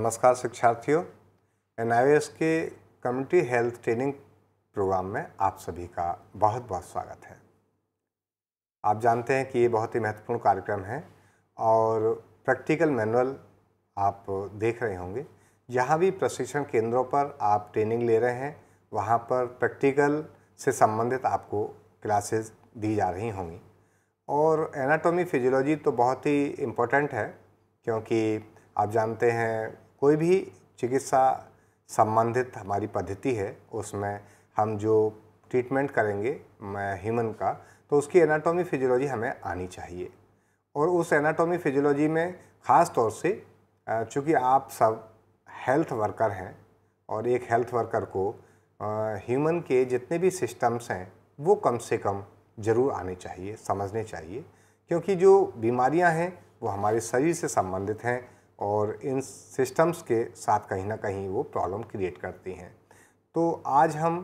नमस्कार शिक्षार्थियों एन के कम्युनिटी हेल्थ ट्रेनिंग प्रोग्राम में आप सभी का बहुत बहुत स्वागत है आप जानते हैं कि ये बहुत ही महत्वपूर्ण कार्यक्रम है और प्रैक्टिकल मैनुअल आप देख रहे होंगे जहाँ भी प्रशिक्षण केंद्रों पर आप ट्रेनिंग ले रहे हैं वहाँ पर प्रैक्टिकल से संबंधित आपको क्लासेस दी जा रही होंगी और एनाटॉमी फिजियोलॉजी तो बहुत ही इम्पोर्टेंट है क्योंकि आप जानते हैं कोई भी चिकित्सा संबंधित हमारी पद्धति है उसमें हम जो ट्रीटमेंट करेंगे ह्यूमन का तो उसकी एनाटॉमी फिजियोलॉजी हमें आनी चाहिए और उस एनाटॉमी फिजियोलॉजी में ख़ास तौर से चूँकि आप सब हेल्थ वर्कर हैं और एक हेल्थ वर्कर को ह्यूमन के जितने भी सिस्टम्स हैं वो कम से कम ज़रूर आने चाहिए समझने चाहिए क्योंकि जो बीमारियां हैं वो हमारे शरीर से संबंधित हैं और इन सिस्टम्स के साथ कहीं ना कहीं वो प्रॉब्लम क्रिएट करती हैं तो आज हम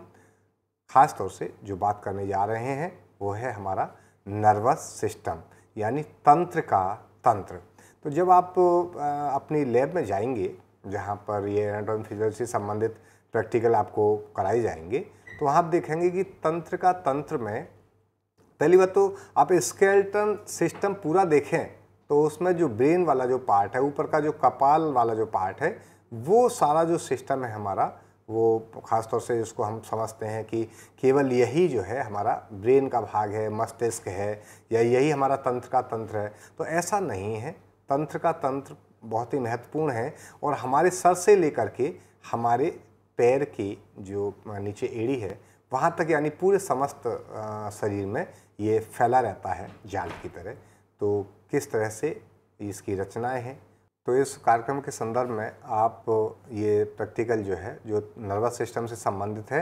ख़ास तौर से जो बात करने जा रहे हैं वो है हमारा नर्वस सिस्टम यानी तंत्र का तंत्र तो जब आप अपनी लैब में जाएंगे जहाँ पर ये एनाटोमी फिजियोलॉजी से संबंधित प्रैक्टिकल आपको कराए जाएंगे तो वहाँ आप देखेंगे कि तंत्र का तंत्र में पहली बात तो आप स्केल्टन सिस्टम पूरा देखें तो उसमें जो ब्रेन वाला जो पार्ट है ऊपर का जो कपाल वाला जो पार्ट है वो सारा जो सिस्टम है हमारा वो ख़ासतौर से इसको हम समझते हैं कि केवल यही जो है हमारा ब्रेन का भाग है मस्तिष्क है या यही हमारा तंत्र का तंत्र है तो ऐसा नहीं है तंत्र का तंत्र बहुत ही महत्वपूर्ण है और हमारे सर से लेकर के हमारे पैर की जो नीचे एड़ी है वहाँ तक यानी पूरे समस्त शरीर में ये फैला रहता है जाल की तरह तो किस तरह से इसकी रचनाएं हैं तो इस कार्यक्रम के संदर्भ में आप ये प्रैक्टिकल जो है जो नर्वस सिस्टम से संबंधित है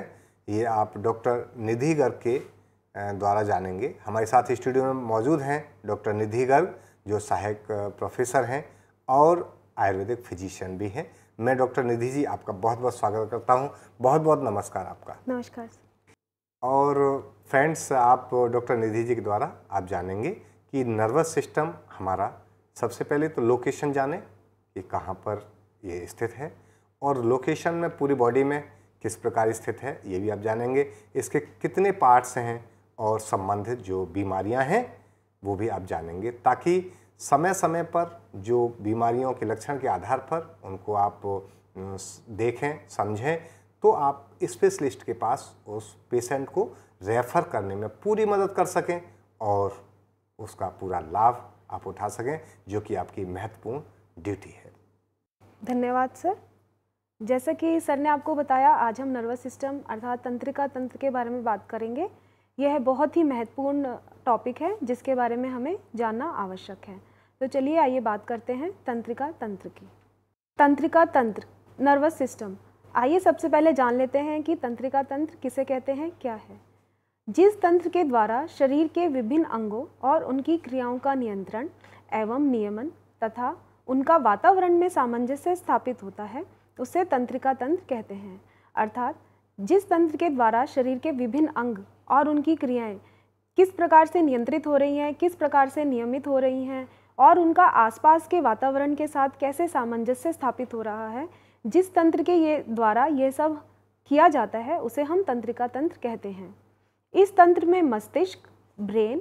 ये आप डॉक्टर निधि गर्ग के द्वारा जानेंगे हमारे साथ स्टूडियो में मौजूद हैं डॉक्टर निधि गर्ग जो सहायक प्रोफेसर हैं और आयुर्वेदिक फिजिशियन भी हैं मैं डॉक्टर निधि जी आपका बहुत बहुत स्वागत करता हूँ बहुत बहुत नमस्कार आपका नमस्कार और फ्रेंड्स आप डॉक्टर निधि जी के द्वारा आप जानेंगे कि नर्वस सिस्टम हमारा सबसे पहले तो लोकेशन जाने कि कहाँ पर ये स्थित है और लोकेशन में पूरी बॉडी में किस प्रकार स्थित है ये भी आप जानेंगे इसके कितने पार्ट्स हैं और संबंधित जो बीमारियां हैं वो भी आप जानेंगे ताकि समय समय पर जो बीमारियों के लक्षण के आधार पर उनको आप देखें समझें तो आप स्पेशलिस्ट के पास उस पेशेंट को रेफ़र करने में पूरी मदद कर सकें और उसका पूरा लाभ आप उठा सकें जो कि आपकी महत्वपूर्ण ड्यूटी है धन्यवाद सर जैसा कि सर ने आपको बताया आज हम नर्वस सिस्टम अर्थात तंत्रिका तंत्र के बारे में बात करेंगे यह बहुत ही महत्वपूर्ण टॉपिक है जिसके बारे में हमें जानना आवश्यक है तो चलिए आइए बात करते हैं तंत्रिका तंत्र की तंत्रिका तंत्र नर्वस सिस्टम आइए सबसे पहले जान लेते हैं कि तंत्रिका तंत्र किसे कहते हैं क्या है जिस तंत्र के द्वारा शरीर के विभिन्न अंगों और उनकी क्रियाओं का नियंत्रण एवं नियमन तथा उनका वातावरण में सामंजस्य स्थापित होता है उसे तंत्रिका तंत्र कहते हैं अर्थात जिस तंत्र के द्वारा शरीर के विभिन्न अंग और उनकी क्रियाएं किस प्रकार से नियंत्रित हो रही हैं किस प्रकार से नियमित हो रही हैं और उनका आसपास के वातावरण के साथ कैसे सामंजस्य स्थापित हो रहा है जिस तंत्र के ये द्वारा ये सब किया जाता है उसे हम तंत्रिका तंत्र कहते हैं इस तंत्र में मस्तिष्क ब्रेन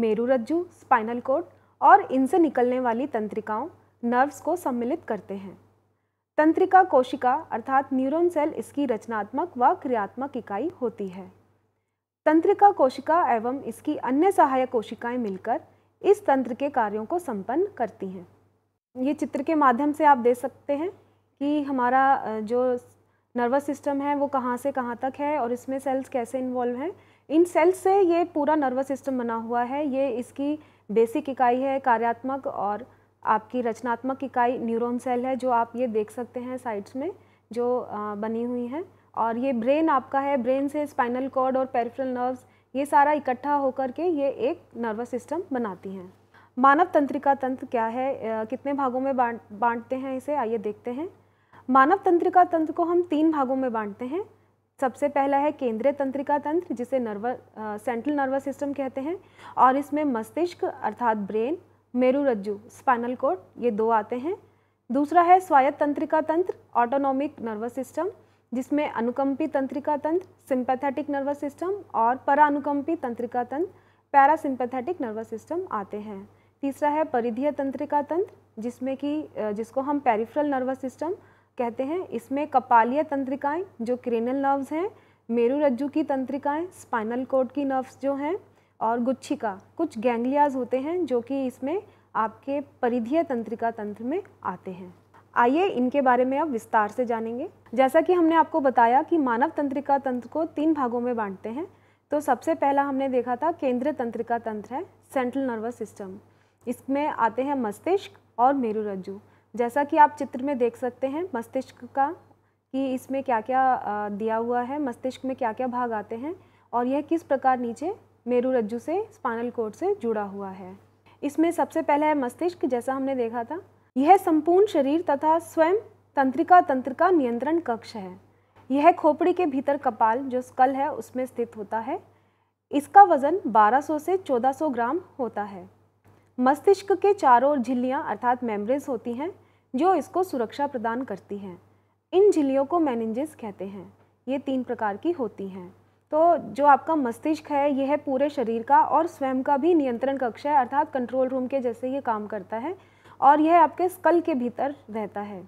मेरुरज्जु स्पाइनल कोड और इनसे निकलने वाली तंत्रिकाओं नर्व्स को सम्मिलित करते हैं तंत्रिका कोशिका अर्थात न्यूरॉन सेल इसकी रचनात्मक व क्रियात्मक इकाई होती है तंत्रिका कोशिका एवं इसकी अन्य सहायक कोशिकाएं मिलकर इस तंत्र के कार्यों को संपन्न करती हैं ये चित्र के माध्यम से आप देख सकते हैं कि हमारा जो नर्वस सिस्टम है वो कहाँ से कहाँ तक है और इसमें सेल्स कैसे इन्वॉल्व हैं इन सेल्स से ये पूरा नर्वस सिस्टम बना हुआ है ये इसकी बेसिक इकाई है कार्यात्मक और आपकी रचनात्मक इकाई न्यूरॉन सेल है जो आप ये देख सकते हैं साइड्स में जो बनी हुई हैं और ये ब्रेन आपका है ब्रेन से स्पाइनल कॉर्ड और पेरिफेरल नर्व्स ये सारा इकट्ठा होकर के ये एक नर्वस सिस्टम बनाती हैं मानव तंत्रिका तंत्र क्या है कितने भागों में बांट बांटते हैं इसे आइए देखते हैं मानव तंत्रिका तंत्र को हम तीन भागों में बांटते हैं सबसे पहला है केंद्रीय तंत्रिका तंत्र जिसे नर्वस सेंट्रल नर्वस सिस्टम कहते हैं और इसमें मस्तिष्क अर्थात ब्रेन मेरु रज्जु स्पाइनल कोड ये दो आते हैं दूसरा है स्वायत्त तंत्रिका तंत्र ऑटोनॉमिक नर्वस सिस्टम जिसमें अनुकंपी तंत्रिका तंत्र सिंपैथेटिक नर्वस सिस्टम और परानुकंपी तंत्रिका तंत्र पैरासिम्पैथेटिक नर्वस सिस्टम आते हैं तीसरा है परिधीय तंत्रिका तंत्र जिसमें कि जिसको हम पेरिफ्रल नर्वस सिस्टम कहते हैं इसमें कपालीय तंत्रिकाएं जो क्रेनल नर्व्स हैं मेरुरज्जू की तंत्रिकाएं स्पाइनल कोड की नर्व्स जो हैं और गुच्छिका कुछ गैंग्लियाज होते हैं जो कि इसमें आपके परिधीय तंत्रिका तंत्र में आते हैं आइए इनके बारे में अब विस्तार से जानेंगे जैसा कि हमने आपको बताया कि मानव तंत्रिका तंत्र को तीन भागों में बांटते हैं तो सबसे पहला हमने देखा था केंद्रीय तंत्रिका तंत्र है सेंट्रल नर्वस सिस्टम इसमें आते हैं मस्तिष्क और मेरुरज्जु जैसा कि आप चित्र में देख सकते हैं मस्तिष्क का कि इसमें क्या क्या दिया हुआ है मस्तिष्क में क्या क्या भाग आते हैं और यह किस प्रकार नीचे मेरू रज्जु से स्पाइनल कोड से जुड़ा हुआ है इसमें सबसे पहला है मस्तिष्क जैसा हमने देखा था यह संपूर्ण शरीर तथा स्वयं तंत्रिका तंत्र का नियंत्रण कक्ष है यह खोपड़ी के भीतर कपाल जो स्कल है उसमें स्थित होता है इसका वज़न 1200 से 1400 ग्राम होता है मस्तिष्क के चारों ओर झिल्लियाँ अर्थात मेम्ब्रेन्स होती हैं जो इसको सुरक्षा प्रदान करती हैं इन झिल्लियों को मैनेंजेस कहते हैं ये तीन प्रकार की होती हैं तो जो आपका मस्तिष्क है यह है पूरे शरीर का और स्वयं का भी नियंत्रण कक्ष है अर्थात कंट्रोल रूम के जैसे ये काम करता है और यह आपके स्कल के भीतर रहता है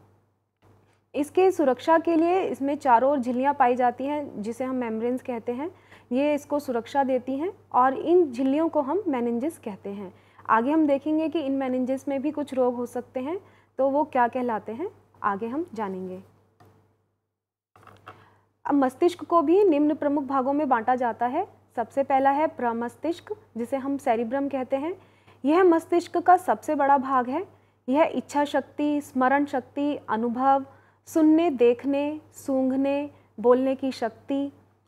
इसके सुरक्षा के लिए इसमें चारों ओर झिल्लियाँ पाई जाती हैं जिसे हम मेम्ब्रेन्स कहते हैं ये इसको सुरक्षा देती हैं और इन झिल्लियों को हम मैनेंजेस कहते हैं आगे हम देखेंगे कि इन मैनेजेस में भी कुछ रोग हो सकते हैं तो वो क्या कहलाते हैं आगे हम जानेंगे अब मस्तिष्क को भी निम्न प्रमुख भागों में बांटा जाता है सबसे पहला है प्रमस्तिष्क जिसे हम सेरिब्रम कहते हैं यह मस्तिष्क का सबसे बड़ा भाग है यह इच्छा शक्ति स्मरण शक्ति अनुभव सुनने देखने सूंघने बोलने की शक्ति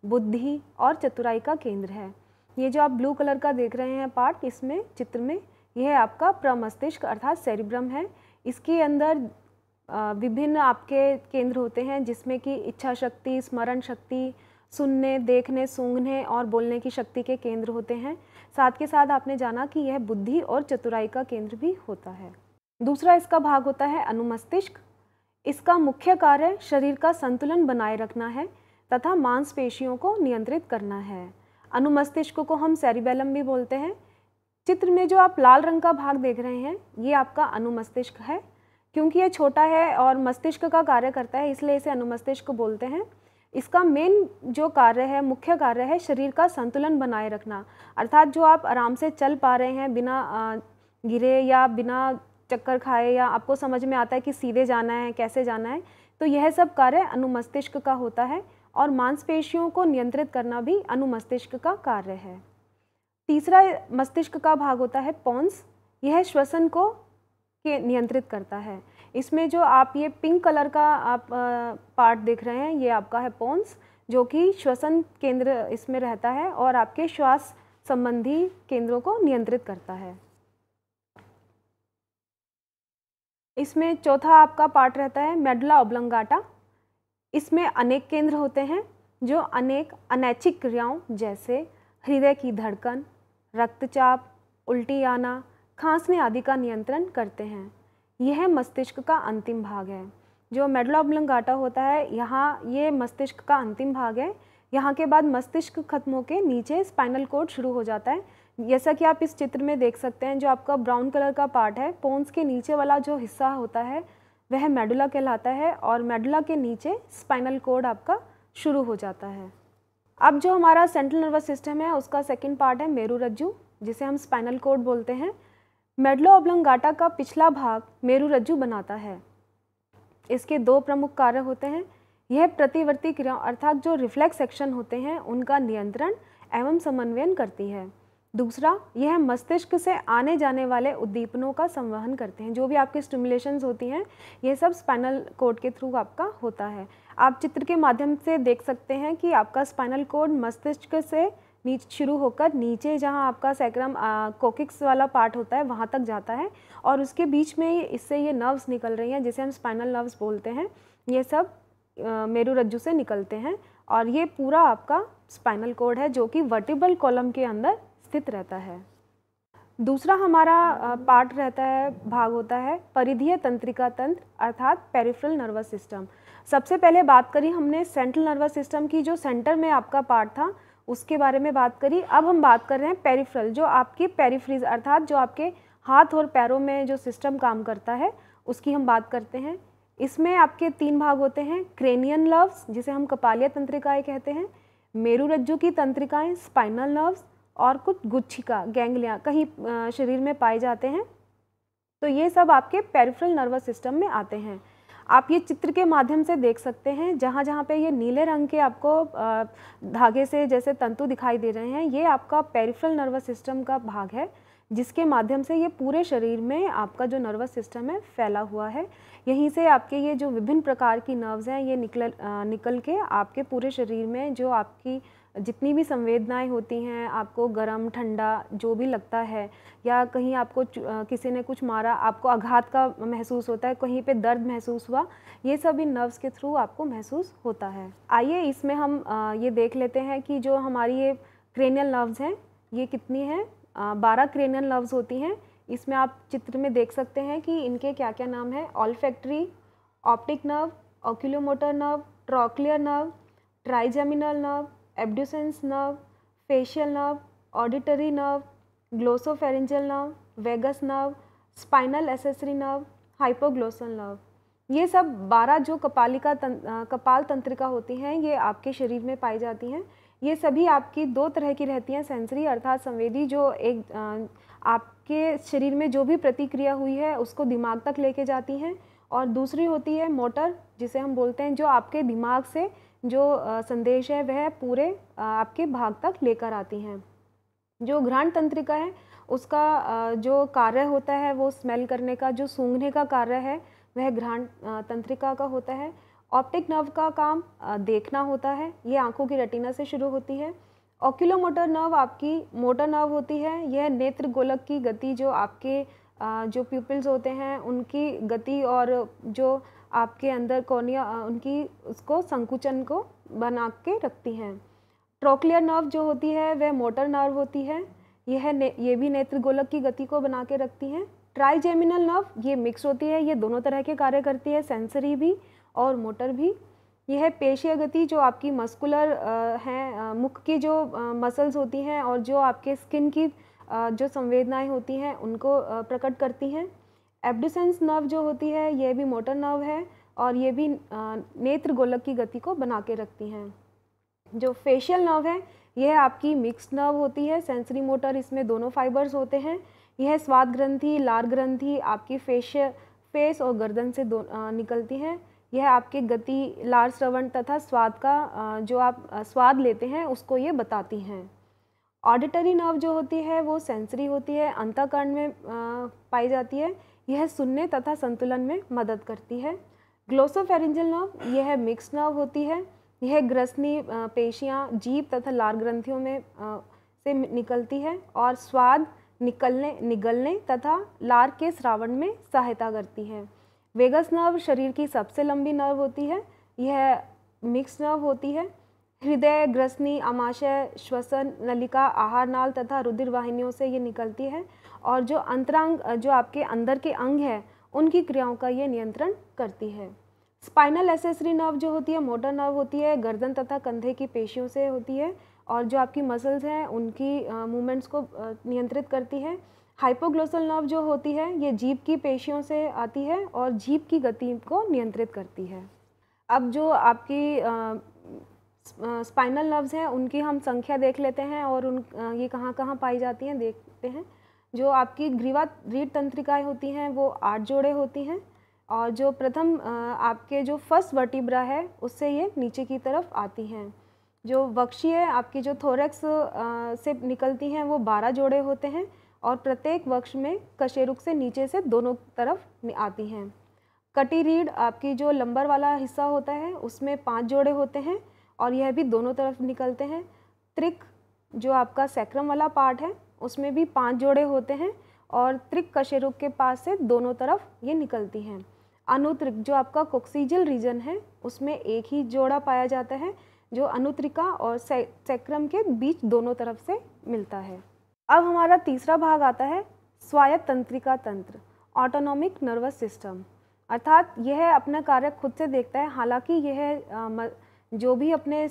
बुद्धि और चतुराई का केंद्र है ये जो आप ब्लू कलर का देख रहे हैं पार्ट इसमें चित्र में यह आपका प्रमस्तिष्क अर्थात सेरिब्रम है इसके अंदर विभिन्न आपके केंद्र होते हैं जिसमें कि इच्छा शक्ति स्मरण शक्ति सुनने देखने सूंघने और बोलने की शक्ति के केंद्र होते हैं साथ के साथ आपने जाना कि यह बुद्धि और चतुराई का केंद्र भी होता है दूसरा इसका भाग होता है अनुमस्तिष्क इसका मुख्य कार्य शरीर का संतुलन बनाए रखना है तथा मांसपेशियों को नियंत्रित करना है अनुमस्तिष्क को हम सेरिबेलम भी बोलते हैं चित्र में जो आप लाल रंग का भाग देख रहे हैं ये आपका अनुमस्तिष्क है क्योंकि ये छोटा है और मस्तिष्क का कार्य करता है इसलिए इसे अनुमस्तिष्क बोलते हैं इसका मेन जो कार्य है मुख्य कार्य है शरीर का संतुलन बनाए रखना अर्थात जो आप आराम से चल पा रहे हैं बिना गिरे या बिना चक्कर खाए या आपको समझ में आता है कि सीधे जाना है कैसे जाना है तो यह सब कार्य अनुमस्तिष्क का होता है और मांसपेशियों को नियंत्रित करना भी अनुमस्तिष्क का कार्य है तीसरा मस्तिष्क का भाग होता है पॉन्स यह श्वसन को के नियंत्रित करता है इसमें जो आप ये पिंक कलर का आप पार्ट देख रहे हैं ये आपका है पोन्स जो कि श्वसन केंद्र इसमें रहता है और आपके श्वास संबंधी केंद्रों को नियंत्रित करता है इसमें चौथा आपका पार्ट रहता है मेडला ओब्लंगाटा इसमें अनेक केंद्र होते हैं जो अनेक अनैच्छिक क्रियाओं जैसे हृदय की धड़कन रक्तचाप उल्टी आना खांसने आदि का नियंत्रण करते हैं यह मस्तिष्क का अंतिम भाग है जो मेडलाब्लंगाटा होता है यहाँ ये मस्तिष्क का अंतिम भाग है यहाँ के बाद मस्तिष्क खत्म होकर नीचे स्पाइनल कोड शुरू हो जाता है जैसा कि आप इस चित्र में देख सकते हैं जो आपका ब्राउन कलर का पार्ट है पोन्स के नीचे वाला जो हिस्सा होता है वह मेडुला कहलाता है और मेडुला के नीचे स्पाइनल कोड आपका शुरू हो जाता है अब जो हमारा सेंट्रल नर्वस सिस्टम है उसका सेकेंड पार्ट है मेरू रज्जू जिसे हम स्पाइनल कोड बोलते हैं मेडलो ऑब्लंगाटा का पिछला भाग मेरू रज्जू बनाता है इसके दो प्रमुख कार्य होते हैं यह प्रतिवर्ती क्रिया अर्थात जो रिफ्लेक्स एक्शन होते हैं उनका नियंत्रण एवं समन्वयन करती है दूसरा यह मस्तिष्क से आने जाने वाले उद्दीपनों का संवहन करते हैं जो भी आपके स्टिमुलेशंस होती हैं यह सब स्पाइनल कोड के थ्रू आपका होता है आप चित्र के माध्यम से देख सकते हैं कि आपका स्पाइनल कोड मस्तिष्क से नीचे शुरू होकर नीचे जहाँ आपका सैक्रम कोकिक्स वाला पार्ट होता है वहाँ तक जाता है और उसके बीच में इससे ये नर्व्स निकल रही हैं जिसे हम स्पाइनल नर्व्स बोलते हैं ये सब मेरू रज्जु से निकलते हैं और ये पूरा आपका स्पाइनल कोड है जो कि वर्टिबल कॉलम के अंदर स्थित रहता है दूसरा हमारा पार्ट रहता है भाग होता है परिधीय तंत्रिका तंत्र अर्थात पेरिफ्रल नर्वस सिस्टम सबसे पहले बात करी हमने सेंट्रल नर्वस सिस्टम की जो सेंटर में आपका पार्ट था उसके बारे में बात करी अब हम बात कर रहे हैं पेरिफ्रल जो आपकी पेरिफ्रीज अर्थात जो आपके हाथ और पैरों में जो सिस्टम काम करता है उसकी हम बात करते हैं इसमें आपके तीन भाग होते हैं क्रेनियन लव्स जिसे हम कपालिया तंत्रिकाएँ कहते हैं मेरुरज्जु की तंत्रिकाएँ स्पाइनल नर्व्स और कुछ गुच्छिका गैंगलियाँ कहीं शरीर में पाए जाते हैं तो ये सब आपके पेरिफ्रल नर्वस सिस्टम में आते हैं आप ये चित्र के माध्यम से देख सकते हैं जहाँ जहाँ पे ये नीले रंग के आपको धागे से जैसे तंतु दिखाई दे रहे हैं ये आपका पेरिफ्रल नर्वस सिस्टम का भाग है जिसके माध्यम से ये पूरे शरीर में आपका जो नर्वस सिस्टम है फैला हुआ है यहीं से आपके ये जो विभिन्न प्रकार की नर्व्स हैं ये निकल निकल के आपके पूरे शरीर में जो आपकी जितनी भी संवेदनाएं होती हैं आपको गर्म ठंडा जो भी लगता है या कहीं आपको किसी ने कुछ मारा आपको आघात का महसूस होता है कहीं पे दर्द महसूस हुआ ये सब इन नर्व्स के थ्रू आपको महसूस होता है आइए इसमें हम ये देख लेते हैं कि जो हमारी ये क्रेनियल नर्व्स हैं ये कितनी हैं बारह क्रेनियल नर्व्स होती हैं इसमें आप चित्र में देख सकते हैं कि इनके क्या क्या नाम है olfactory optic nerve oculomotor nerve trochlear nerve trigeminal nerve abducens nerve facial nerve auditory nerve glossopharyngeal nerve vagus nerve spinal accessory nerve hypoglossal nerve ये सब बारह जो कपालिका तं, कपाल तंत्रिका होती हैं ये आपके शरीर में पाई जाती हैं ये सभी आपकी दो तरह की रहती हैं सेंसरी अर्थात संवेदी जो एक आपके शरीर में जो भी प्रतिक्रिया हुई है उसको दिमाग तक लेके जाती हैं और दूसरी होती है मोटर जिसे हम बोलते हैं जो आपके दिमाग से जो संदेश है वह पूरे आपके भाग तक लेकर आती हैं जो घ्राण तंत्रिका है उसका जो कार्य होता है वो स्मेल करने का जो सूंघने का कार्य है वह घ्राण तंत्रिका का होता है ऑप्टिक नर्व का काम देखना होता है ये आंखों की रेटिना से शुरू होती है ऑक्यूलोमोटर नर्व आपकी मोटर नर्व होती है यह नेत्र गोलक की गति जो आपके जो प्यूपिल्स होते हैं उनकी गति और जो आपके अंदर कोर्निया उनकी उसको संकुचन को बना के रखती हैं ट्रोक्लियर नर्व जो होती है वह मोटर नर्व होती है यह ने, ये भी नेत्र गोलक की गति को बना के रखती हैं ट्राइजेमिनल नर्व ये मिक्स होती है ये दोनों तरह के कार्य करती है सेंसरी भी और मोटर भी यह पेशीय गति जो आपकी मस्कुलर हैं मुख की जो मसल्स होती हैं और जो आपके स्किन की जो संवेदनाएं होती हैं उनको प्रकट करती हैं एबडिसेंस नर्व जो होती है ये भी मोटर नर्व है और ये भी नेत्र गोलक की गति को बना के रखती हैं जो फेशियल नर्व है यह आपकी मिक्स नर्व होती है सेंसरी मोटर इसमें दोनों फाइबर्स होते हैं यह स्वाद ग्रंथि लार ग्रंथि आपकी फेशियल फेस और गर्दन से दो आ, निकलती हैं यह आपके गति लार श्रवण तथा स्वाद का आ, जो आप आ, स्वाद लेते हैं उसको ये बताती हैं ऑडिटरी नर्व जो होती है वो सेंसरी होती है अंतकर्ण में पाई जाती है यह सुनने तथा संतुलन में मदद करती है ग्लोसोफेरिंजल नर्व यह मिक्स नर्व होती है यह ग्रसनी पेशियाँ जीप तथा लार ग्रंथियों में से निकलती है और स्वाद निकलने निगलने तथा लार के श्रावण में सहायता करती है वेगस नर्व शरीर की सबसे लंबी नर्व होती है यह मिक्स नर्व होती है हृदय ग्रसनी आमाशय श्वसन नलिका आहार नाल तथा रुधिर वाहिनियों से ये निकलती है और जो अंतरांग जो आपके अंदर के अंग हैं उनकी क्रियाओं का ये नियंत्रण करती है स्पाइनल एसेसरी नर्व जो होती है मोटर नर्व होती है गर्दन तथा कंधे की पेशियों से होती है और जो आपकी मसल्स हैं उनकी मूवमेंट्स को नियंत्रित करती है हाइपोग्लोसल नर्व जो होती है ये जीप की पेशियों से आती है और जीप की गति को नियंत्रित करती है अब जो आपकी स्पाइनल नर्व्स हैं उनकी हम संख्या देख लेते हैं और उन ये कहाँ कहाँ पाई जाती हैं देखते हैं जो आपकी ग्रीवा रीढ़ तंत्रिकाएं होती हैं वो आठ जोड़े होती हैं और जो प्रथम आपके जो फर्स्ट वर्टिब्रा है उससे ये नीचे की तरफ आती हैं जो वक्षीय आपकी जो थोरेक्स से निकलती हैं वो बारह जोड़े होते हैं और प्रत्येक वक्ष में कशेरुक से नीचे से दोनों तरफ आती हैं कटी रीढ़ आपकी जो लंबर वाला हिस्सा होता है उसमें पाँच जोड़े होते हैं और यह भी दोनों तरफ निकलते हैं त्रिक जो आपका सैक्रम वाला पार्ट है उसमें भी पांच जोड़े होते हैं और त्रिक कशेरुक के पास से दोनों तरफ ये निकलती हैं अनुत्रिक जो आपका कोक्सीजल रीजन है उसमें एक ही जोड़ा पाया जाता है जो अनुत्रिका और सैक्रम सेक्रम के बीच दोनों तरफ से मिलता है अब हमारा तीसरा भाग आता है स्वायत्त तंत्रिका तंत्र ऑटोनॉमिक नर्वस सिस्टम अर्थात यह अपना कार्य खुद से देखता है हालांकि यह जो भी अपने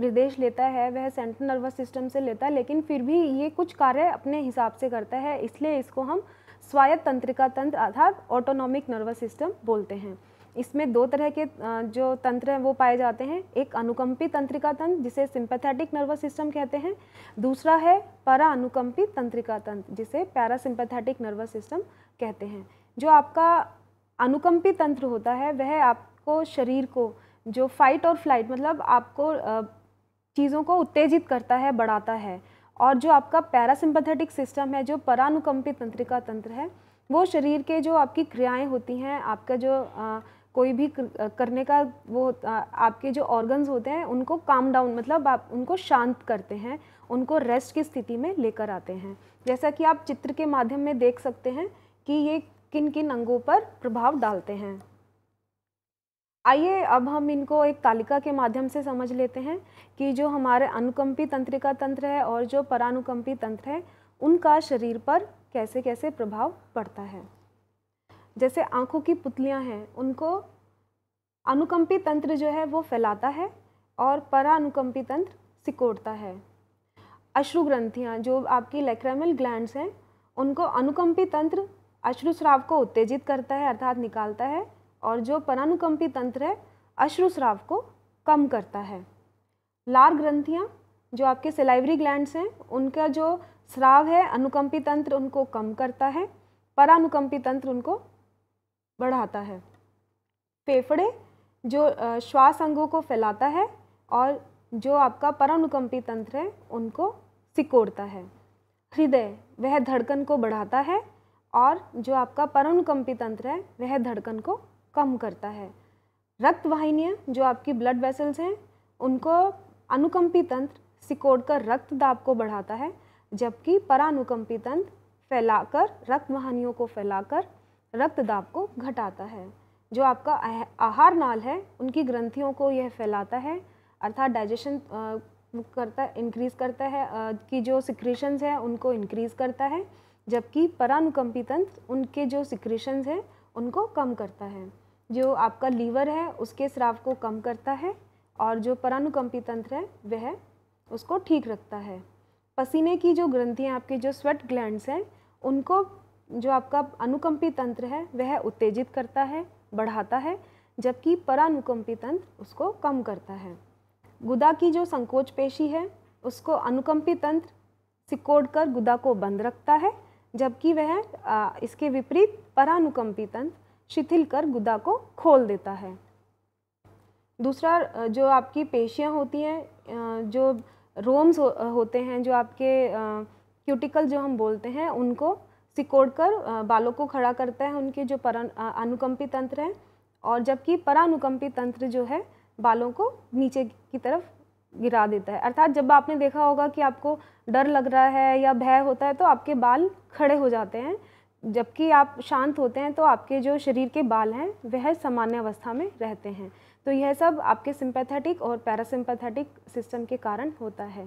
निर्देश लेता है वह सेंट्रल नर्वस सिस्टम से लेता है लेकिन फिर भी ये कुछ कार्य अपने हिसाब से करता है इसलिए इसको हम स्वायत्त तंत्रिका तंत्र अर्थात ऑटोनॉमिक नर्वस सिस्टम बोलते हैं इसमें दो तरह के जो तंत्र हैं वो पाए जाते हैं एक अनुकंपी तंत्रिका तंत्र जिसे सिंपैथेटिक नर्वस सिस्टम कहते हैं दूसरा है परा अनुकंपी तंत्रिका तंत्र जिसे पैरासिम्पैथेटिक नर्वस सिस्टम कहते हैं जो आपका अनुकंपी तंत्र होता है वह आपको शरीर को जो फ़ाइट और फ्लाइट मतलब आपको चीज़ों को उत्तेजित करता है बढ़ाता है और जो आपका पैरासिम्पथेटिक सिस्टम है जो परानुकंपी तंत्रिका तंत्र है वो शरीर के जो आपकी क्रियाएं होती हैं आपका जो आ, कोई भी करने का वो आ, आपके जो ऑर्गन्स होते हैं उनको काम डाउन मतलब आप उनको शांत करते हैं उनको रेस्ट की स्थिति में लेकर आते हैं जैसा कि आप चित्र के माध्यम में देख सकते हैं कि ये किन किन अंगों पर प्रभाव डालते हैं आइए अब हम इनको एक तालिका के माध्यम से समझ लेते हैं कि जो हमारे अनुकंपी तंत्रिका तंत्र है और जो परानुकंपी तंत्र है उनका शरीर पर कैसे कैसे प्रभाव पड़ता है जैसे आँखों की पुतलियाँ हैं उनको अनुकंपी तंत्र जो है वो फैलाता है और परानुकंपी तंत्र सिकोड़ता है अश्रु ग्रंथियाँ जो आपकी लेक्रेमल ग्लैंड्स हैं उनको अनुकंपी तंत्र अश्रुस्राव को उत्तेजित करता है अर्थात निकालता है और जो परानुकंपी तंत्र है अश्रुस्राव को कम करता है लार ग्रंथियाँ जो आपके सेलाइवरी ग्लैंड्स हैं उनका जो स्राव है अनुकंपी तंत्र उनको कम करता है परानुकंपी तंत्र उनको बढ़ाता है फेफड़े जो श्वास अंगों को फैलाता है और जो आपका परानुकंपी तंत्र है उनको सिकोड़ता है हृदय वह धड़कन को बढ़ाता है और जो आपका परानुकंपी तंत्र है वह धड़कन को कम करता है रक्त वाहिनियाँ जो आपकी ब्लड वेसल्स हैं उनको अनुकंपी तंत्र सिकोड़ कर रक्त दाब को बढ़ाता है जबकि परानुकंपी तंत्र फैलाकर रक्त वाहिनियों को फैलाकर रक्त दाब को घटाता है जो आपका आहार नाल है उनकी ग्रंथियों को यह फैलाता है अर्थात डाइजेशन करता इंक्रीज़ करता है कि जो सिक्रीशंस हैं उनको इंक्रीज़ करता है जबकि परानुकंपी तंत्र उनके जो सिक्रीशंस हैं उनको कम करता है जो आपका लीवर है उसके स्राव को कम करता है और जो परानुकंपी तंत्र है वह उसको ठीक रखता है पसीने की जो ग्रंथियाँ आपके जो स्वेट ग्लैंड्स हैं उनको जो आपका अनुकंपी तंत्र है वह उत्तेजित करता है बढ़ाता है जबकि परानुकंपी तंत्र उसको कम करता है गुदा की जो संकोच पेशी है उसको अनुकंपी तंत्र सिकोड़ कर गुदा को बंद रखता है जबकि वह इसके विपरीत परानुकंपी तंत्र शिथिल कर गुदा को खोल देता है दूसरा जो आपकी पेशियाँ होती हैं जो रोम्स हो, होते हैं जो आपके क्यूटिकल जो हम बोलते हैं उनको सिकोड़ कर बालों को खड़ा करता है उनके जो पर अनुकंपी तंत्र हैं और जबकि परानुकंपी तंत्र जो है बालों को नीचे की तरफ गिरा देता है अर्थात जब आपने देखा होगा कि आपको डर लग रहा है या भय होता है तो आपके बाल खड़े हो जाते हैं जबकि आप शांत होते हैं तो आपके जो शरीर के बाल हैं वह सामान्य अवस्था में रहते हैं तो यह सब आपके सिंपैथेटिक और पैरासिम्पैथेटिक सिस्टम के कारण होता है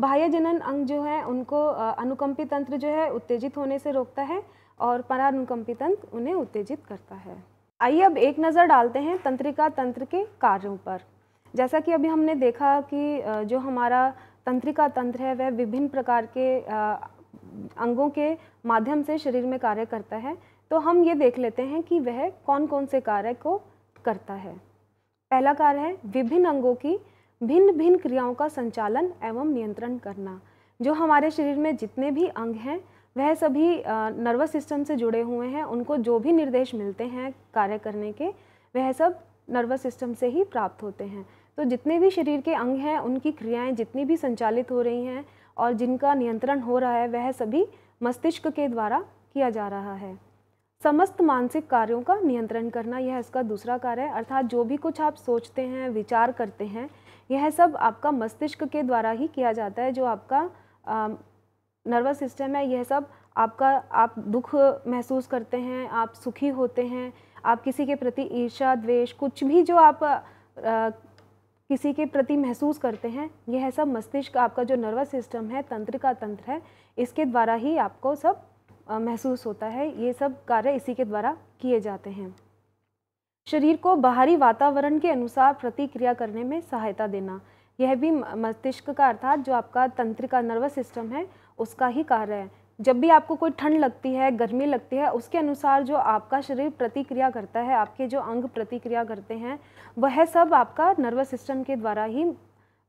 बाह्य जनन अंग जो है उनको अनुकंपी तंत्र जो है उत्तेजित होने से रोकता है और परानुकंपी तंत्र उन्हें उत्तेजित करता है आइए अब एक नज़र डालते हैं तंत्रिका तंत्र के कार्यों पर जैसा कि अभी हमने देखा कि जो हमारा तंत्रिका तंत्र है वह विभिन्न प्रकार के अंगों के माध्यम से शरीर में कार्य करता है तो हम ये देख लेते हैं कि वह कौन कौन से कार्य को करता है पहला कार्य है विभिन्न अंगों की भिन्न भिन्न क्रियाओं का संचालन एवं नियंत्रण करना जो हमारे शरीर में जितने भी अंग हैं वह सभी नर्वस सिस्टम से जुड़े हुए हैं उनको जो भी निर्देश मिलते हैं कार्य करने के वह सब नर्वस सिस्टम से ही प्राप्त होते हैं तो जितने भी शरीर के अंग हैं उनकी क्रियाएं जितनी भी संचालित हो रही हैं और जिनका नियंत्रण हो रहा है वह सभी मस्तिष्क के द्वारा किया जा रहा है समस्त मानसिक कार्यों का नियंत्रण करना यह इसका दूसरा कार्य है अर्थात जो भी कुछ आप सोचते हैं विचार करते हैं यह सब आपका मस्तिष्क के द्वारा ही किया जाता है जो आपका नर्वस सिस्टम है यह सब आपका आप दुख महसूस करते हैं आप सुखी होते हैं आप किसी के प्रति ईर्षा द्वेष कुछ भी जो आप आ, किसी के प्रति महसूस करते हैं यह सब मस्तिष्क आपका जो नर्वस सिस्टम है तंत्र का तंत्र है इसके द्वारा ही आपको सब महसूस होता है ये सब कार्य इसी के द्वारा किए जाते हैं शरीर को बाहरी वातावरण के अनुसार प्रतिक्रिया करने में सहायता देना यह भी मस्तिष्क का अर्थात जो आपका तंत्र का नर्वस सिस्टम है उसका ही कार्य है जब भी आपको कोई ठंड लगती है गर्मी लगती है उसके अनुसार जो आपका शरीर प्रतिक्रिया करता है आपके जो अंग प्रतिक्रिया करते हैं वह सब आपका नर्वस सिस्टम के द्वारा ही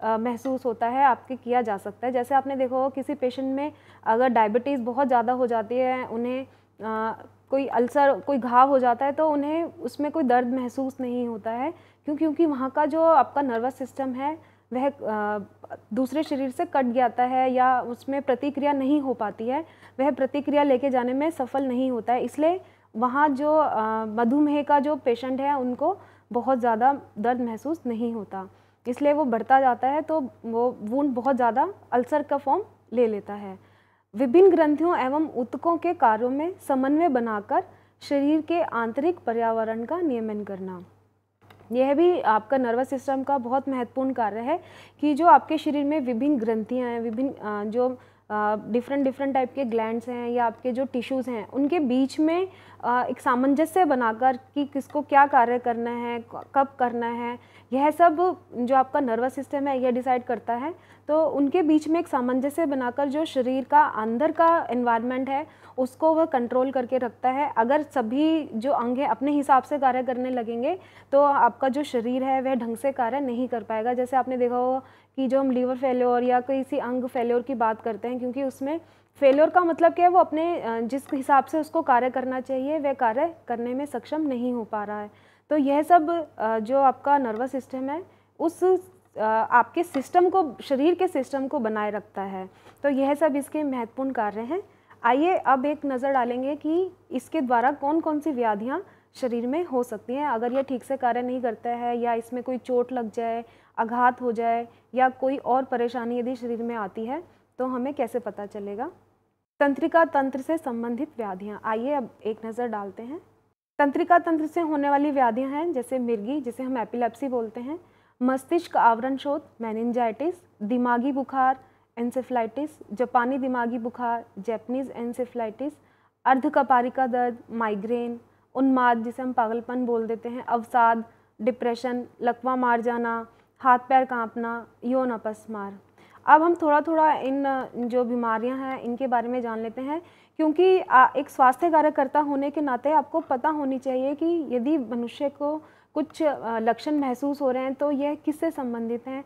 महसूस होता है आपके किया जा सकता है जैसे आपने देखा होगा किसी पेशेंट में अगर डायबिटीज़ बहुत ज़्यादा हो जाती है उन्हें आ, कोई अल्सर कोई घाव हो जाता है तो उन्हें उसमें कोई दर्द महसूस नहीं होता है क्यों क्योंकि वहाँ का जो आपका नर्वस सिस्टम है वह दूसरे शरीर से कट जाता है या उसमें प्रतिक्रिया नहीं हो पाती है वह प्रतिक्रिया लेके जाने में सफल नहीं होता है इसलिए वहाँ जो मधुमेह का जो पेशेंट है उनको बहुत ज़्यादा दर्द महसूस नहीं होता इसलिए वो बढ़ता जाता है तो वो वून बहुत ज़्यादा अल्सर का फॉर्म ले लेता है विभिन्न ग्रंथियों एवं उत्कों के कार्यों में समन्वय बनाकर शरीर के आंतरिक पर्यावरण का नियमन करना यह भी आपका नर्वस सिस्टम का बहुत महत्वपूर्ण कार्य है कि जो आपके शरीर में विभिन्न ग्रंथियाँ हैं विभिन्न जो डिफरेंट डिफरेंट टाइप के ग्लैंड्स हैं या आपके जो टिश्यूज़ हैं उनके बीच में एक सामंजस्य बनाकर कि किसको क्या कार्य करना है कब करना है यह सब जो आपका नर्वस सिस्टम है यह डिसाइड करता है तो उनके बीच में एक सामंजस्य बनाकर जो शरीर का अंदर का एनवायरनमेंट है उसको वह कंट्रोल करके रखता है अगर सभी जो अंग है अपने हिसाब से कार्य करने लगेंगे तो आपका जो शरीर है वह ढंग से कार्य नहीं कर पाएगा जैसे आपने देखा हो कि जो हम लीवर फेल्योर या किसी अंग फेल्योर की बात करते हैं क्योंकि उसमें फेल्योर का मतलब क्या है वो अपने जिस हिसाब से उसको कार्य करना चाहिए वह कार्य करने में सक्षम नहीं हो पा रहा है तो यह सब जो आपका नर्वस सिस्टम है उस आपके सिस्टम को शरीर के सिस्टम को बनाए रखता है तो यह सब इसके महत्वपूर्ण कार्य हैं आइए अब एक नज़र डालेंगे कि इसके द्वारा कौन कौन सी व्याधियाँ शरीर में हो सकती हैं अगर यह ठीक से कार्य नहीं करता है या इसमें कोई चोट लग जाए आघात हो जाए या कोई और परेशानी यदि शरीर में आती है तो हमें कैसे पता चलेगा तंत्रिका तंत्र से संबंधित व्याधियाँ आइए अब एक नज़र डालते हैं तंत्रिका तंत्र से होने वाली व्याधियाँ हैं जैसे मिर्गी जिसे हम एपिलेप्सी बोलते हैं मस्तिष्क आवरण शोध मैनजाइटिस दिमागी बुखार एनसेफ्लाइटिस जापानी दिमागी बुखार जैपनीज़ एनसेफ्लाइटिस अर्धकपारी का दर्द माइग्रेन उन्माद जिसे हम पागलपन बोल देते हैं अवसाद डिप्रेशन लकवा मार जाना हाथ पैर कांपना यौन अपस्मार अब हम थोड़ा थोड़ा इन जो बीमारियां हैं इनके बारे में जान लेते हैं क्योंकि एक स्वास्थ्य कार्यकर्ता होने के नाते आपको पता होनी चाहिए कि यदि मनुष्य को कुछ लक्षण महसूस हो रहे हैं तो यह किससे संबंधित हैं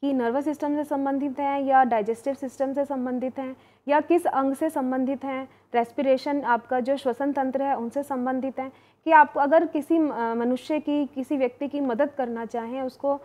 कि नर्वस सिस्टम से संबंधित हैं या डाइजेस्टिव सिस्टम से संबंधित हैं या किस अंग से संबंधित हैं रेस्पिरेशन आपका जो श्वसन तंत्र है उनसे संबंधित हैं कि आप अगर किसी मनुष्य की किसी व्यक्ति की मदद करना चाहें उसको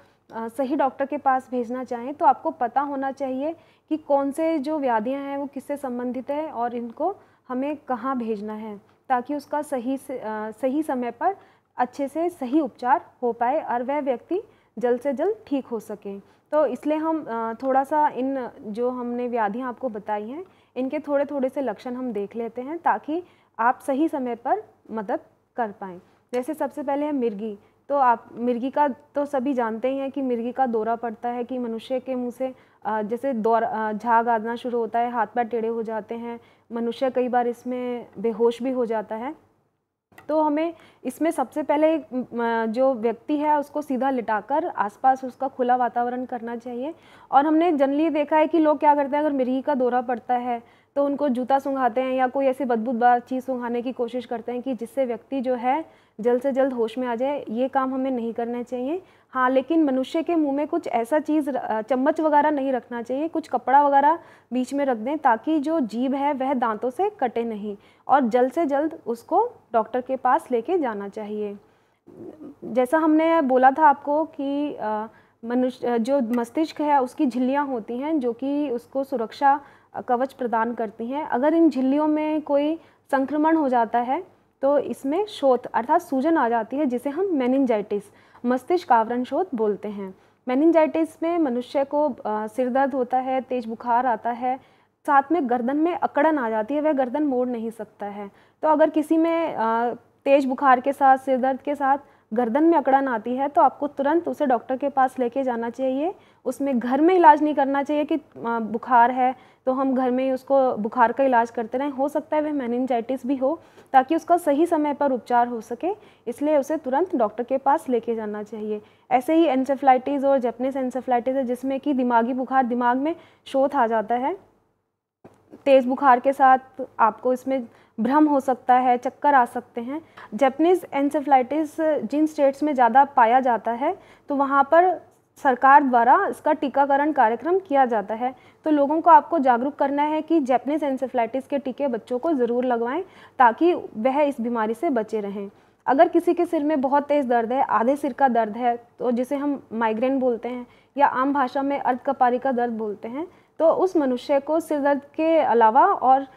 सही डॉक्टर के पास भेजना चाहें तो आपको पता होना चाहिए कि कौन से जो व्याधियाँ हैं वो किससे संबंधित हैं और इनको हमें कहाँ भेजना है ताकि उसका सही से, सही समय पर अच्छे से सही उपचार हो पाए और वह व्यक्ति जल्द से जल्द ठीक हो सके तो इसलिए हम थोड़ा सा इन जो हमने व्याधियाँ आपको बताई हैं इनके थोड़े थोड़े से लक्षण हम देख लेते हैं ताकि आप सही समय पर मदद कर पाएँ जैसे सबसे पहले है मिर्गी तो आप मिर्गी का तो सभी जानते ही हैं कि मिर्गी का दौरा पड़ता है कि मनुष्य के मुंह से जैसे दौरा झाग आदना शुरू होता है हाथ पैर टेढ़े हो जाते हैं मनुष्य कई बार इसमें बेहोश भी हो जाता है तो हमें इसमें सबसे पहले जो व्यक्ति है उसको सीधा लिटाकर आसपास उसका खुला वातावरण करना चाहिए और हमने जनरली देखा है कि लोग क्या करते हैं अगर मिर्गी का दौरा पड़ता है तो उनको जूता सूंघाते हैं या कोई ऐसी बदबूदार चीज़ सूंघाने की कोशिश करते हैं कि जिससे व्यक्ति जो है जल्द से जल्द होश में आ जाए ये काम हमें नहीं करना चाहिए हाँ लेकिन मनुष्य के मुंह में कुछ ऐसा चीज़ चम्मच वगैरह नहीं रखना चाहिए कुछ कपड़ा वगैरह बीच में रख दें ताकि जो जीभ है वह दांतों से कटे नहीं और जल्द से जल्द उसको डॉक्टर के पास लेके जाना चाहिए जैसा हमने बोला था आपको कि मनुष्य जो मस्तिष्क है उसकी झिल्लियाँ होती हैं जो कि उसको सुरक्षा कवच प्रदान करती हैं अगर इन झिल्लियों में कोई संक्रमण हो जाता है तो इसमें शोथ अर्थात सूजन आ जाती है जिसे हम मैनिंजाइटिस मस्तिष्क आवरण शोध बोलते हैं मैनिंजाइटिस में मनुष्य को सिर दर्द होता है तेज बुखार आता है साथ में गर्दन में अकड़न आ जाती है वह गर्दन मोड़ नहीं सकता है तो अगर किसी में तेज बुखार के साथ सिर दर्द के साथ गर्दन में अकड़न आती है तो आपको तुरंत उसे डॉक्टर के पास लेके जाना चाहिए उसमें घर में इलाज नहीं करना चाहिए कि बुखार है तो हम घर में ही उसको बुखार का इलाज करते रहें हो सकता है वह मैनजाइटिस भी हो ताकि उसका सही समय पर उपचार हो सके इसलिए उसे तुरंत डॉक्टर के पास लेके जाना चाहिए ऐसे ही एनसेफ्लाइटिस और जैपनीस एनसेफ्लाइटिस है जिसमें कि दिमागी बुखार दिमाग में शोथ आ जाता है तेज़ बुखार के साथ आपको इसमें भ्रम हो सकता है चक्कर आ सकते हैं जैपनीज़ एनसेफ्लाइटिस जिन स्टेट्स में ज़्यादा पाया जाता है तो वहाँ पर सरकार द्वारा इसका टीकाकरण कार्यक्रम किया जाता है तो लोगों को आपको जागरूक करना है कि जैपनीज़ एनसेफ्लाइटिस के टीके बच्चों को ज़रूर लगवाएं ताकि वह इस बीमारी से बचे रहें अगर किसी के सिर में बहुत तेज़ दर्द है आधे सिर का दर्द है तो जिसे हम माइग्रेन बोलते हैं या आम भाषा में अर्धकपारी का दर्द बोलते हैं तो उस मनुष्य को सिर दर्द के अलावा और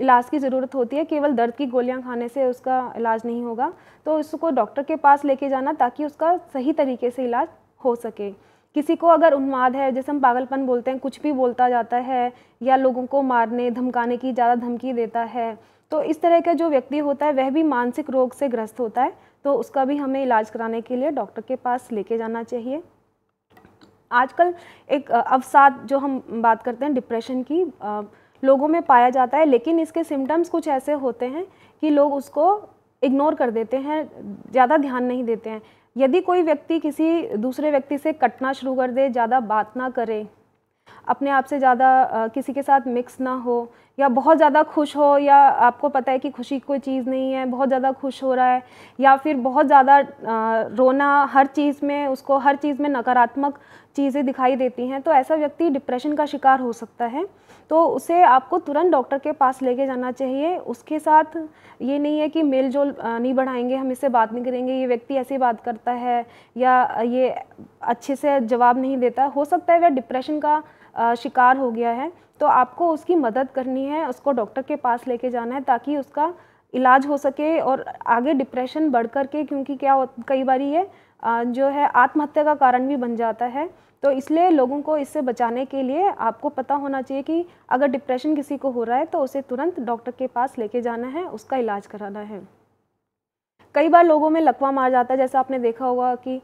इलाज की ज़रूरत होती है केवल दर्द की गोलियां खाने से उसका इलाज नहीं होगा तो उसको डॉक्टर के पास लेके जाना ताकि उसका सही तरीके से इलाज हो सके किसी को अगर उन्माद है जैसे हम पागलपन बोलते हैं कुछ भी बोलता जाता है या लोगों को मारने धमकाने की ज़्यादा धमकी देता है तो इस तरह का जो व्यक्ति होता है वह भी मानसिक रोग से ग्रस्त होता है तो उसका भी हमें इलाज कराने के लिए डॉक्टर के पास लेके जाना चाहिए आजकल एक अवसाद जो हम बात करते हैं डिप्रेशन की लोगों में पाया जाता है लेकिन इसके सिम्टम्स कुछ ऐसे होते हैं कि लोग उसको इग्नोर कर देते हैं ज़्यादा ध्यान नहीं देते हैं यदि कोई व्यक्ति किसी दूसरे व्यक्ति से कटना शुरू कर दे ज़्यादा बात ना करे अपने आप से ज़्यादा किसी के साथ मिक्स ना हो या बहुत ज़्यादा खुश हो या आपको पता है कि खुशी कोई चीज़ नहीं है बहुत ज़्यादा खुश हो रहा है या फिर बहुत ज़्यादा रोना हर चीज़ में उसको हर चीज़ में नकारात्मक चीज़ें दिखाई देती हैं तो ऐसा व्यक्ति डिप्रेशन का शिकार हो सकता है तो उसे आपको तुरंत डॉक्टर के पास लेके जाना चाहिए उसके साथ ये नहीं है कि मेल जोल नहीं बढ़ाएंगे हम इससे बात नहीं करेंगे ये व्यक्ति ऐसे बात करता है या ये अच्छे से जवाब नहीं देता हो सकता है वह डिप्रेशन का शिकार हो गया है तो आपको उसकी मदद करनी है उसको डॉक्टर के पास लेके जाना है ताकि उसका इलाज हो सके और आगे डिप्रेशन बढ़ करके क्योंकि क्या कई बार ये जो है आत्महत्या का कारण भी बन जाता है तो इसलिए लोगों को इससे बचाने के लिए आपको पता होना चाहिए कि अगर डिप्रेशन किसी को हो रहा है तो उसे तुरंत डॉक्टर के पास लेके जाना है उसका इलाज कराना है कई बार लोगों में लकवा मार जाता है जैसा आपने देखा होगा कि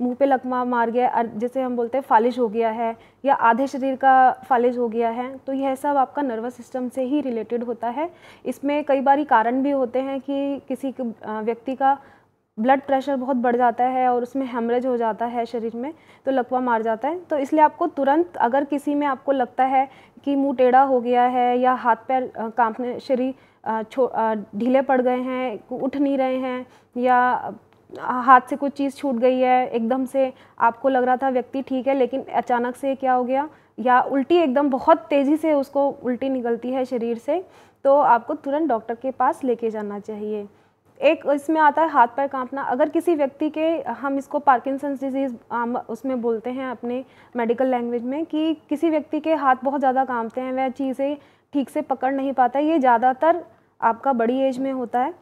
मुंह पे लकवा मार गया जैसे हम बोलते हैं फालिश हो गया है या आधे शरीर का फालिश हो गया है तो यह सब आपका नर्वस सिस्टम से ही रिलेटेड होता है इसमें कई बार कारण भी होते हैं कि किसी व्यक्ति का ब्लड प्रेशर बहुत बढ़ जाता है और उसमें हेमरेज हो जाता है शरीर में तो लकवा मार जाता है तो इसलिए आपको तुरंत अगर किसी में आपको लगता है कि मुंह टेढ़ा हो गया है या हाथ पैर कांपने शरीर ढीले पड़ गए हैं उठ नहीं रहे हैं या हाथ से कुछ चीज़ छूट गई है एकदम से आपको लग रहा था व्यक्ति ठीक है लेकिन अचानक से क्या हो गया या उल्टी एकदम बहुत तेज़ी से उसको उल्टी निकलती है शरीर से तो आपको तुरंत डॉक्टर के पास लेके जाना चाहिए एक इसमें आता है हाथ पैर कांपना अगर किसी व्यक्ति के हम इसको पार्किंसंस डिजीज़ आम उसमें बोलते हैं अपने मेडिकल लैंग्वेज में कि किसी व्यक्ति के हाथ बहुत ज़्यादा कांपते हैं वह चीज़ें ठीक से पकड़ नहीं पाता ये ज़्यादातर आपका बड़ी एज में होता है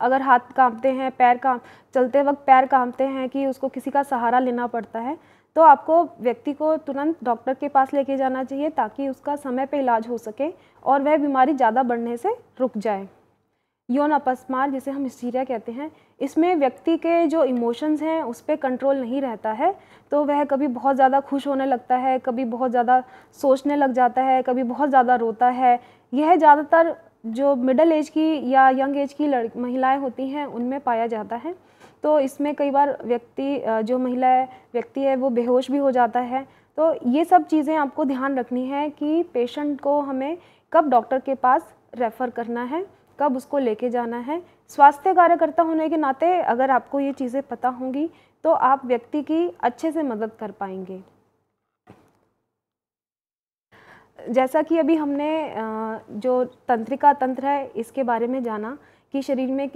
अगर हाथ कांपते हैं पैर कांप चलते वक्त पैर कांपते हैं कि उसको किसी का सहारा लेना पड़ता है तो आपको व्यक्ति को तुरंत डॉक्टर के पास लेके जाना चाहिए ताकि उसका समय पे इलाज हो सके और वह बीमारी ज़्यादा बढ़ने से रुक जाए यौन अपस्मार जिसे हम हिस्टीरिया कहते हैं इसमें व्यक्ति के जो इमोशंस हैं उस पर कंट्रोल नहीं रहता है तो वह कभी बहुत ज़्यादा खुश होने लगता है कभी बहुत ज़्यादा सोचने लग जाता है कभी बहुत ज़्यादा रोता है यह ज़्यादातर जो मिडल एज की या यंग एज की लड़ महिलाएँ होती हैं उनमें पाया जाता है तो इसमें कई बार व्यक्ति जो महिला व्यक्ति है वो बेहोश भी हो जाता है तो ये सब चीज़ें आपको ध्यान रखनी है कि पेशेंट को हमें कब डॉक्टर के पास रेफ़र करना है कब उसको लेके जाना है स्वास्थ्य कार्यकर्ता होने के नाते अगर आपको ये चीज़ें पता होंगी तो आप व्यक्ति की अच्छे से मदद कर पाएंगे जैसा कि अभी हमने जो तंत्रिका तंत्र है इसके बारे में जाना कि शरीर में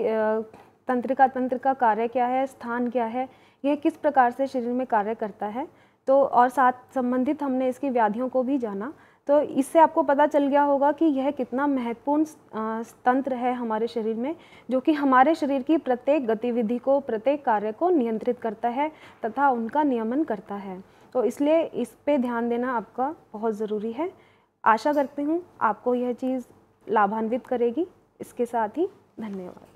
तंत्रिका तंत्र का कार्य क्या है स्थान क्या है यह किस प्रकार से शरीर में कार्य करता है तो और साथ संबंधित हमने इसकी व्याधियों को भी जाना तो इससे आपको पता चल गया होगा कि यह कितना महत्वपूर्ण तंत्र है हमारे शरीर में जो कि हमारे शरीर की प्रत्येक गतिविधि को प्रत्येक कार्य को नियंत्रित करता है तथा उनका नियमन करता है तो इसलिए इस पे ध्यान देना आपका बहुत ज़रूरी है आशा करती हूँ आपको यह चीज़ लाभान्वित करेगी इसके साथ ही धन्यवाद